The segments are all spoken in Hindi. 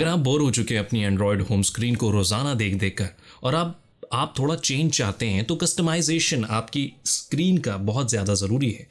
अगर आप बोर हो चुके हैं अपनी एंड्रॉयड होम स्क्रीन को रोज़ाना देख देख कर और आप आप थोड़ा चेंज चाहते हैं तो कस्टमाइजेशन आपकी स्क्रीन का बहुत ज़्यादा ज़रूरी है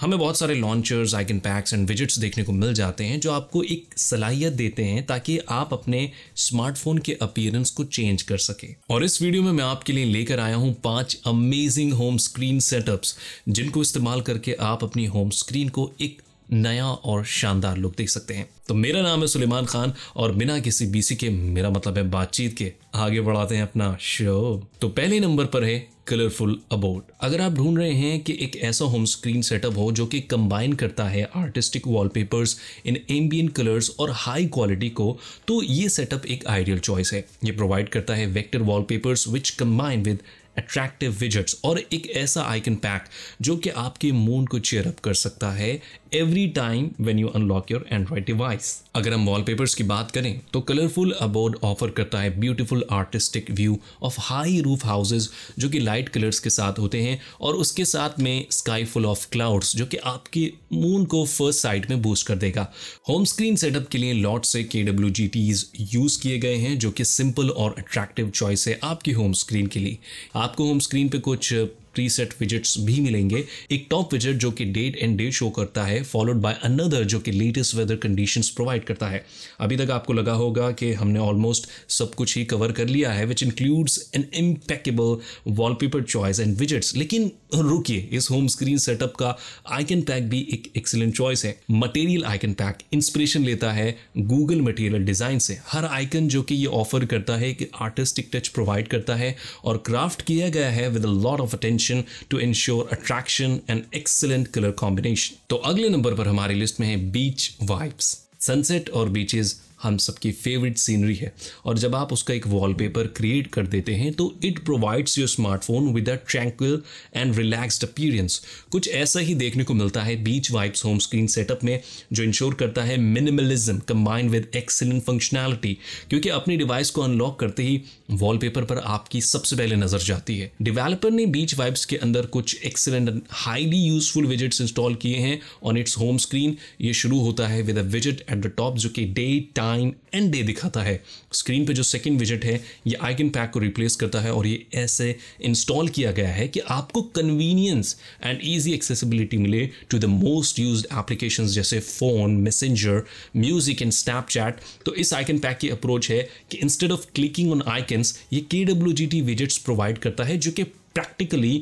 हमें बहुत सारे launchers icon packs and widgets देखने को मिल जाते हैं जो आपको एक सलाहियत देते हैं ताकि आप अपने स्मार्टफोन के अपीयरेंस को चेंज कर सकें और इस वीडियो में मैं आपके लिए लेकर आया हूँ पाँच अमेजिंग होम स्क्रीन सेटअप्स जिनको इस्तेमाल करके आप अपनी होम स्क्रीन को एक नया और शानदार लुक देख सकते हैं तो मेरा नाम है सुलेमान खान और बिना किसी बीसी के मेरा मतलब है बातचीत के आगे बढ़ाते हैं अपना शो तो पहले नंबर पर है कलरफुल अबोर्ड अगर आप ढूंढ रहे हैं कि एक ऐसा होम स्क्रीन सेटअप हो जो कि कंबाइन करता है artistic wallpapers in ambient colours और हाई क्वालिटी को तो ये सेटअप एक आइडियल चॉइस है ये प्रोवाइड करता है vector wallpapers which combine with attractive widgets और एक ऐसा आइकन पैक जो कि आपके मूड को चेयरअप कर सकता है every time when you unlock your Android device अगर हम वॉलपेपर्स की बात करें तो कलरफुल अबोर्ड ऑफर करता है beautiful artistic view of high roof houses जो कि लाइट कलर्स के साथ होते हैं और उसके साथ में स्काई फुल ऑफ क्लाउड्स जो कि आपके मून को फर्स्ट साइड में बूस्ट कर देगा होम स्क्रीन सेटअप के लिए लॉट से के डब्ल्यू जी टीज यूज किए गए हैं जो कि सिंपल और अट्रैक्टिव चॉइस है आपकी होम स्क्रीन के लिए आपको होम स्क्रीन पर कुछ प्रीसेट विजिट्स भी मिलेंगे एक टॉप विजिट जो कि डेट एंड डे शो करता है फॉलोड बाय अनदर जो कि लेटेस्ट वेदर कंडीशंस प्रोवाइड करता है अभी तक आपको लगा होगा कि हमने ऑलमोस्ट सब कुछ ही कवर कर लिया है which includes an impeccable wallpaper choice and widgets लेकिन रुकिए इस होम स्क्रीन सेटअप का आइकन पैक भी एक एक्सीलेंट चॉइस है मटेरियल आइकन पैक इंस्पिरेशन लेता है गूगल मटेरियल डिज़ाइन से हर आइकन जो कि ये ऑफर करता है कि आर्टिस्टिक टच प्रोवाइड करता है और क्राफ्ट किया गया है with a lot of attention attention to ensure attraction and excellent colour combination तो अगले नंबर पर हमारी लिस्ट में है बीच वाइब्स सनसेट और बीचेस हम सबकी फेवरेट सीनरी है और जब आप उसका एक वॉलपेपर क्रिएट कर देते हैं तो it provides your smartphone with a tranquil and relaxed appearance कुछ ऐसा ही देखने को मिलता है beach vibes home screen setup में जो इंश्योर करता है minimalism combined with excellent functionality क्योंकि अपनी डिवाइस को अनलॉक करते ही वॉलपेपर पर आपकी सबसे पहले नजर जाती है डिवेलपर ने बीच वाइप्स के अंदर कुछ excellent and highly useful widgets install किए हैं ऑन इट्स होम स्क्रीन ये शुरू होता है विद अ विजिट एट द टॉप जो कि day time time and day दिखाता है स्क्रीन पे जो सेकंड विजिट है ये आइकन पैक को रिप्लेस करता है और ये ऐसे इंस्टॉल किया गया है कि आपको कन्वीनियंस एंड ईजी एक्सेसिबिलिटी मिले to the most use application जैसे phone messenger music and Snapchat तो इस आइकन पैक की अप्रोच है कि instead of clicking on icons ये K W G T provide करता है जो कि प्रैक्टिकली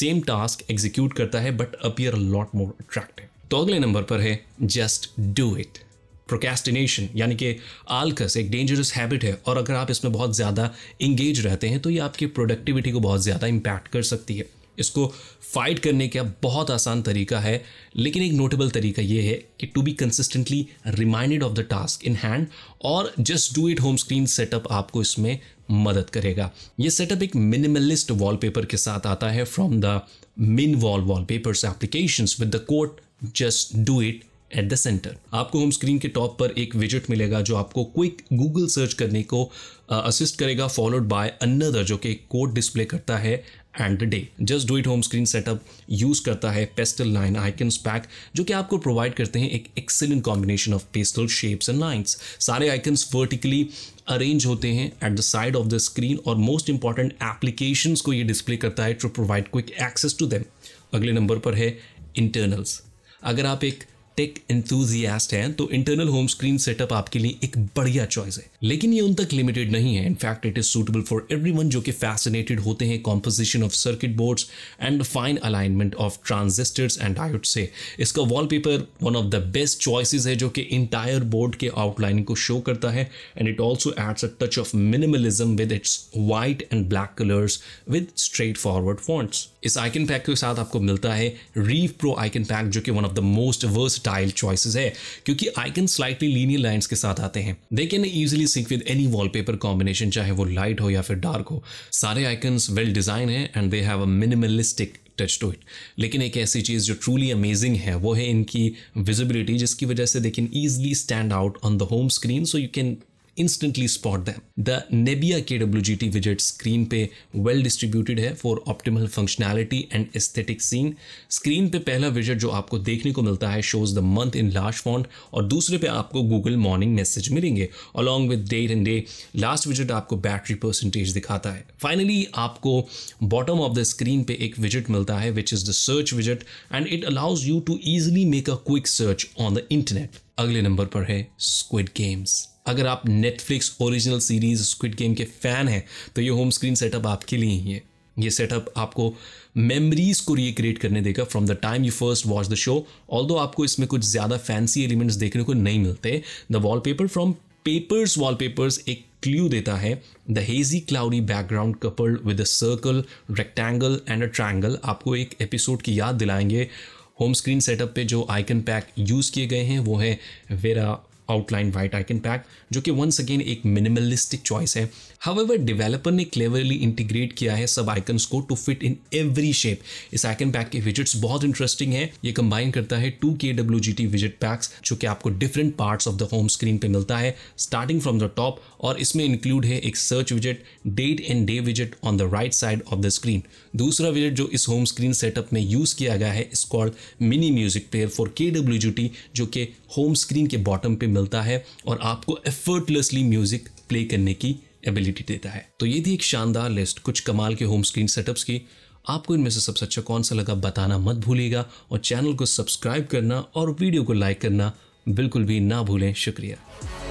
सेम टास्क एग्जीक्यूट करता है but appear lot more attractive तो अगले नंबर पर है जस्ट डू इट प्रोकेस्टिनेशन यानी कि आलकस एक डेंजरस हैबिट है और अगर आप इसमें बहुत ज़्यादा इंगेज रहते हैं तो ये आपकी प्रोडक्टिविटी को बहुत ज़्यादा इम्पैक्ट कर सकती है इसको फाइट करने का बहुत आसान तरीका है लेकिन एक नोटेबल तरीका ये है कि to be consistently reminded of the task in hand और just do it home screen setup आपको इसमें मदद करेगा ये सेटअप एक मिनिमलिस्ट वॉलपेपर के साथ आता है from the min wall wallpapers application with the quote just do it at the centre आपको होम स्क्रीन के टॉप पर एक विजिट मिलेगा जो आपको क्विक गूगल सर्च करने को असिस्ट uh, करेगा फॉलोड बाय अनदर जो कि कोड डिस्प्ले करता है and the day just do it home screen setup use करता है पेस्टल लाइन आइकन्स पैक जो कि आपको प्रोवाइड करते हैं एक excellent combination of pastel shapes and lines सारे आइकन्स वर्टिकली अरेंज होते हैं at the side of the screen और मोस्ट इंपॉर्टेंट एप्लीकेशन को ये डिस्प्ले करता है to provide quick access to them अगले नंबर पर है इंटरनल्स अगर आप एक टेक एंथुजियास्ट हैं तो इंटरनल होम स्क्रीन सेटअप आपके लिए एक बढ़िया चॉइस है लेकिन ये उन तक लिमिटेड नहीं है in fact it is suitable for every जो कि फैसिनेटेड होते हैं composition of circuit boards and fine alignment of transistors and diode से इसका wall paper one of the best choices है जो कि इंटायर बोर्ड के आउटलाइनिंग को शो करता है and it also adds a touch of minimalism with its white and black colours with straightforward fonts इस आइकन पैक के साथ आपको मिलता है रीव प्रो आइकन पैक जो कि one of the most worst style choices है क्योंकि आइकन स्लाइटली लीनियर लाइंस के साथ आते हैं they can easily sync with any wallpaper combination चाहे वो लाइट हो या फिर डार्क हो सारे आइकन्स वेल डिजाइन है and they have a minimalistic touch to it लेकिन एक ऐसी चीज़ जो ट्रूली अमेजिंग है वो है इनकी विजिबिलिटी जिसकी वजह से they can easily stand out on the home screen so you can instantly the नेबिया के डब्ल्यू जी टी विजेट स्क्रीन पे वेल डिस्ट्रीब्यूटेड है for optimal functionality and aesthetic scene screen पे पहला विजेट जो आपको देखने को मिलता है shows the month in large font और दूसरे पे आपको गूगल मॉर्निंग मैसेज मिलेंगे along with day and day last विजिट आपको बैटरी परसेंटेज दिखाता है फाइनली आपको बॉटम ऑफ द स्क्रीन पे एक विजिट मिलता है विच इज़ द सर्च विजिट and it allows you to easily make a quick search on the internet अगले नंबर पर है स्क्विड गेम्स अगर आप Netflix original series squid game के फैन हैं तो ये होम स्क्रीन सेटअप आपके लिए ही है ये सेटअप आपको मेमोरीज को रिक्रिएट करने देगा from the time you first watch the show all आपको इसमें कुछ ज़्यादा फैंसी एलिमेंट्स देखने को नहीं मिलते the wallpaper from papers wallpapers एक क्ल्यू देता है the hazy cloudy background coupled with a circle rectangle and a triangle आपको एक एपिसोड की याद दिलाएंगे होम स्क्रीन सेटअप पे जो आइकन पैक यूज़ किए गए हैं वो है Vera outline white icon pack जो कि वंस अगेन एक मिनिमलिस्टिक चॉइस है हावेवर डेवलपर ने क्लेवरली इंटीग्रेट किया है सब आइकन्स को to fit in every shape इस आइकन पैक के विजिट्स बहुत इंटरेस्टिंग है ये कंबाइन करता है two K W G T विजिट पैक्स जो कि आपको different part of the home screen पे मिलता है स्टार्टिंग फ्रॉम द टॉप और इसमें इंक्लूड है एक search visit date and day visit on the right side of the screen दूसरा विजिट जो इस होम स्क्रीन सेटअप में यूज़ किया गया है इस called mini music player for के डब्ल्यू जी टी जो कि होम स्क्रीन के बॉटम पे मिलता है और आपको एफर्टलेसली म्यूजिक प्ले करने की एबिलिटी देता है तो ये थी एक शानदार लिस्ट कुछ कमाल के होम स्क्रीन सेटअप्स की आपको इनमें से सबसे अच्छा कौन सा लगा बताना मत भूलिएगा और चैनल को सब्सक्राइब करना और वीडियो को लाइक करना बिल्कुल भी ना भूलें शुक्रिया